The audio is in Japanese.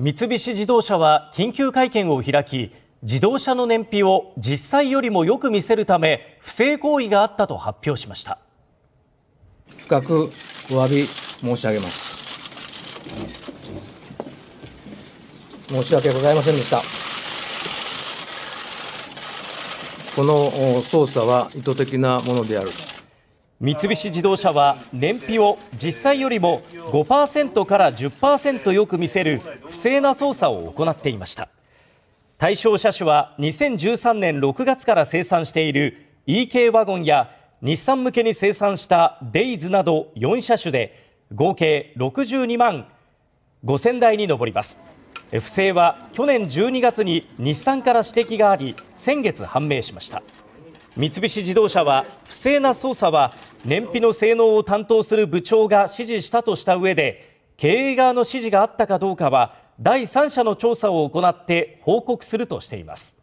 三菱自動車は緊急会見を開き自動車の燃費を実際よりもよく見せるため不正行為があったと発表しました深くお詫び申し上げます申し訳ございませんでしたこの操作は意図的なものである三菱自動車は燃費を実際よりも5%から10%よく見せる不正な操作を行っていました対象車種は2013年6月から生産している EK ワゴンや日産向けに生産したデイズなど4車種で合計62万5000台に上ります不正は去年12月に日産から指摘があり先月判明しました三菱自動車は不正な操作は燃費の性能を担当する部長が指示したとした上で経営側の指示があったかどうかは第三者の調査を行って報告するとしています